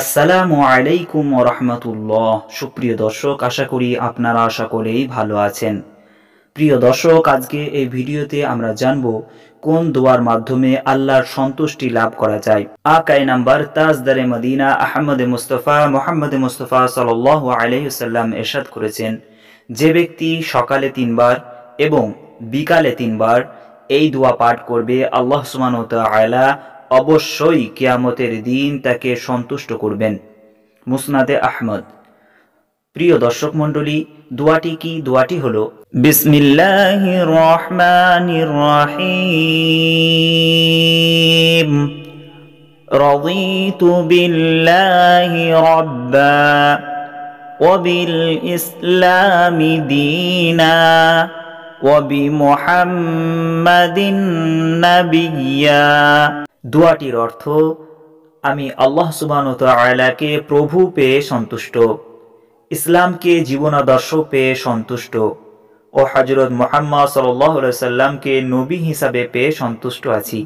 আসসালামু আলাইকুম রহমতুল্লাহ সুপ্রিয় দর্শক আশা করি আপনারা সকলেই ভালো আছেন প্রিয় দর্শক আজকে এই ভিডিওতে আমরা জানব কোন দোয়ার মাধ্যমে আল্লাহর সন্তুষ্টি লাভ করা যায় আকাই নাম্বার তাজদারে মদিনা আহমদ মুস্তফা মোহাম্মদ মুস্তফা সাল আলাইসাল্লাম এরশাদ করেছেন যে ব্যক্তি সকালে তিনবার এবং বিকালে তিনবার এই দোয়া পাঠ করবে আল্লাহ সুমান আয়লা অবশ্যই কেয়ামতের দিন তাকে সন্তুষ্ট করবেন মুসনাদে আহমদ প্রিয় দর্শক মন্ডলী দোয়াটি কি দোয়াটি হল বিসমিল্লাহ রহমান রহিম رضيت بالله دينا وبمحمد نبيا দোয়াটির অর্থ আমি আল্লাহ আয়লাকে প্রভু পেয়ে সন্তুষ্ট ইসলামকে জীবনাদর্শ পেয়ে সন্তুষ্ট ও হজরত মোহাম্মদ সাল্লাহ সাল্লামকে নবী হিসাবে পেয়ে সন্তুষ্ট আছি